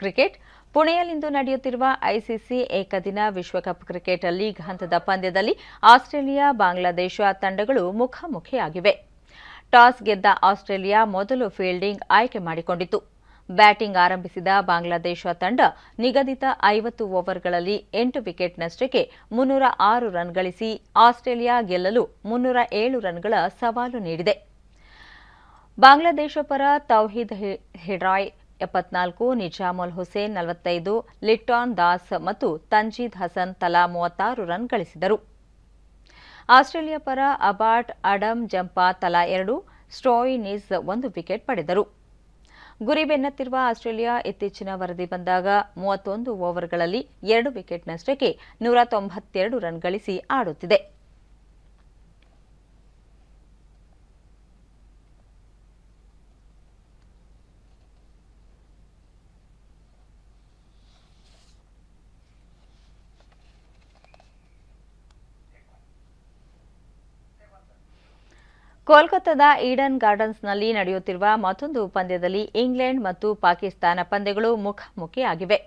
cricket ಪುಣೆಯಲ್ಲಿಂದು ನಡೆಯುತ್ತಿರುವ ICC ಏಕದಿನ ವಿಶ್ವಕಪ್ ಕ್ರಿಕೆಟ್ ಲೀಗ್ ಹಂತದ ಪಂದ್ಯದಲ್ಲಿ ಆಸ್ಟ್ರೇಲಿಯಾ ಬಾಂಗ್ಲಾದೇಶ ತಂಡಗಳು ಮುಖಾಮುಖಿಯಾಗಿವೆ ಟಾಸ್ ಗೆದ್ದ ಆಸ್ಟ್ರೇಲಿಯಾ ಮೊದಲು ಫೀಲ್ಡಿಂಗ್ ಆಯ್ಕೆ ಮಾಡಿಕೊಂಡಿತು ಬ್ಯಾಟಿಂಗ್ ಆರಂಭಿಸಿದ ಬಾಂಗ್ಲಾದೇಶ ತಂಡ ನಿಗದಿತ ಐವತ್ತು ಓವರ್ಗಳಲ್ಲಿ ಎಂಟು ನಷ್ಟಕ್ಕೆ ಮುನ್ನೂರ ಆರು ರನ್ ಗಳಿಸಿ ಆಸ್ಟ್ರೇಲಿಯಾ ಗೆಲ್ಲಲು ಮುನ್ನೂರ ಏಳು ರನ್ಗಳ ಸವಾಲು ನೀಡಿದೆ ಬಾಂಗ್ಲಾದೇಶ ಪರ ತೌಹಿದ್ ಹಿಡ್ರಾಯ್ ಎಪ್ಪತ್ನಾಲ್ಕು ನಿಜಾಮುಲ್ ಹುಸೇನ್ ನಲವತ್ತೈದು ಲಿಟ್ಟಾನ್ ದಾಸ್ ಮತ್ತು ತಂಜೀದ್ ಹಸನ್ ತಲಾ ಮೂವತ್ತಾರು ರನ್ ಗಳಿಸಿದರು ಆಸ್ಟ್ರೇಲಿಯಾ ಪರ ಅಬಾಟ್ ಅಡಮ್ ಜಂಪಾ ತಲಾ ಎರಡು ಸ್ಟ್ರಾಯ್ ಒಂದು ವಿಕೆಟ್ ಪಡೆದರು ಗುರಿ ಬೆನ್ನತ್ತಿರುವ ಆಸ್ಟ್ರೇಲಿಯಾ ಇತ್ತೀಚಿನ ವರದಿ ಬಂದಾಗ ಮೂವತ್ತೊಂದು ಓವರ್ಗಳಲ್ಲಿ ಎರಡು ನಷ್ಟಕ್ಕೆ ನೂರ ತೊಂಬತ್ತೆರಡು ರನ್ ಗಳಿಸಿ ಆಡುತ್ತಿದೆ ಕೋಲ್ಕತ್ತಾದ ಈಡನ್ ಗಾರ್ಡನ್ಸ್ನಲ್ಲಿ ನಡೆಯುತ್ತಿರುವ ಮತ್ತೊಂದು ಪಂದ್ಯದಲ್ಲಿ ಇಂಗ್ಲೆಂಡ್ ಮತ್ತು ಪಾಕಿಸ್ತಾನ ಪಂದ್ಯಗಳು ಮುಖಾಮುಖಿಯಾಗಿವೆ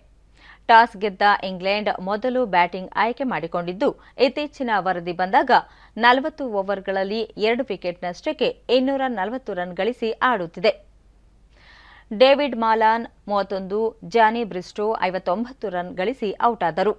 ಟಾಸ್ ಗೆದ್ದ ಇಂಗ್ಲೆಂಡ್ ಮೊದಲು ಬ್ಯಾಟಿಂಗ್ ಆಯ್ಕೆ ಮಾಡಿಕೊಂಡಿದ್ದು ಇತ್ತೀಚಿನ ವರದಿ ಬಂದಾಗ ನಲವತ್ತು ಓವರ್ಗಳಲ್ಲಿ ಎರಡು ವಿಕೆಟ್ನಷ್ಟಕ್ಕೆ ಇನ್ನೂರ ನಲವತ್ತು ರನ್ ಗಳಿಸಿ ಆಡುತ್ತಿದೆ ಡೇವಿಡ್ ಮಾಲಾನ್ ಮೂವತ್ತೊಂದು ಜಾನಿ ಬ್ರಿಸ್ಟೋ ಐವತ್ತೊಂಬತ್ತು ರನ್ ಗಳಿಸಿ ಔಟ್ ಆದರು